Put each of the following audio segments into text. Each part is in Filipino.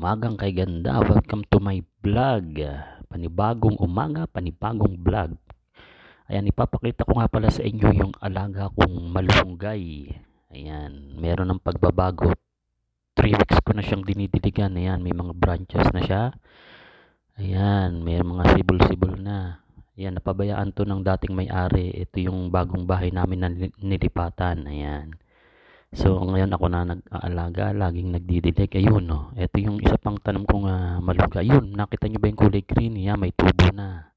umagang kay ganda. Welcome to my vlog. Panibagong umaga, panibagong vlog. Ayan, ipapakita ko nga pala sa inyo yung alaga kong malunggay. Ayan, meron ng pagbabago. 3 weeks ko na siyang dinidiligan. Ayan, may mga branches na siya. Ayan, may mga sibol-sibol na. Ayan, napabayaan to ng dating may-ari. Ito yung bagong bahay namin na nilipatan. Ayan. So, ngayon ako na nag-aalaga, laging nagdidilig. Ayun, no. Ito yung isa pang tanong kong uh, maluga. Ayun, nakita nyo ba yung kulay green? Yan, may tubo na.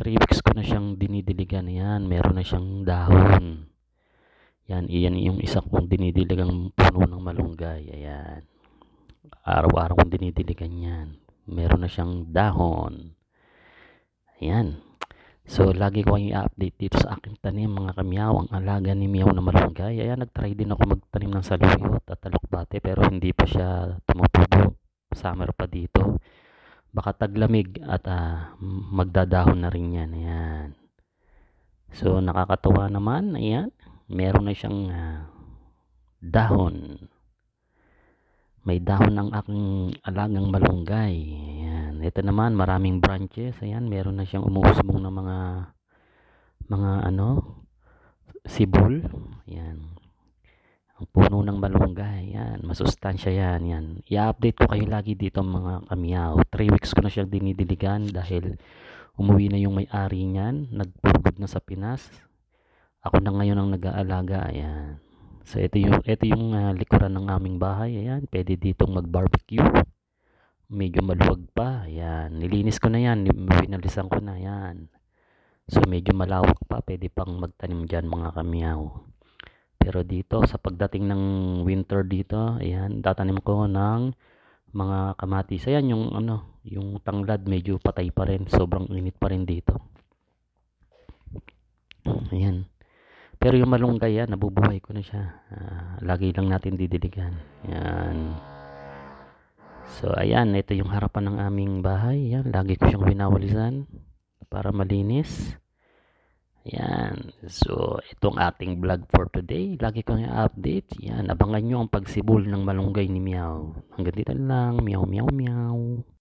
3 weeks ko na siyang dinidiligan. Yan, meron na siyang dahon. Yan, iyan yung isa kong dinidiligang puno ng malunggay. Ayan. Araw-araw kong dinidiligan yan. Meron na siyang dahon. Ayan. So, lagi ko kayong i-update dito sa aking tanim, mga kamyaw, ang alaga ni Miyaw na malunggay. Ayan, nag-try din ako magtanim ng saluyot at talokbate pero hindi pa siya tumutubo. Summer pa dito. Baka taglamig at uh, magdadahon na rin yan. Ayan. So, nakakatawa naman. Ayan, meron na siyang uh, dahon. May dahon ng aking alagang malunggay. Ayan ito naman maraming branches ayan meron na siyang umuusbong ng mga mga ano sibul. ayan ang puno ng malunggay ayan masustansya yan yan i-update ko kayo lagi dito mga kamiyaw 3 weeks ko na siyang dinidiligan dahil umuwi na yung may-ari niyan nagpurgod na sa Pinas ako na ngayon ang nag-aalaga ayan so ito yung ito yung uh, likuran ng aming bahay ayan pwede ditong mag-barbecue medyo maluwag pa. Yan, nilinis ko na yan, binalisan ko na yan. So medyo malawak pa, pwede pang magtanim diyan mga kamiyaw. Pero dito, sa pagdating ng winter dito, ayan, tatanim ko ng mga kamatis. Ayan, yung ano, yung tanglad medyo patay pa rin. Sobrang init pa rin dito. Ayan. Pero yung malunggay yan, nabubuhay ko na siya. Uh, lagi lang natin didiligan. Ayan. So, ayan. Ito yung harapan ng aming bahay. Ayan. Lagi ko siyang winawalisan para malinis. Ayan. So, itong ating vlog for today. Lagi ko nga update. Ayan. Abangan nyo ang pagsibol ng malunggay ni Meow. Hanggang dito lang. Meow, meow, meow.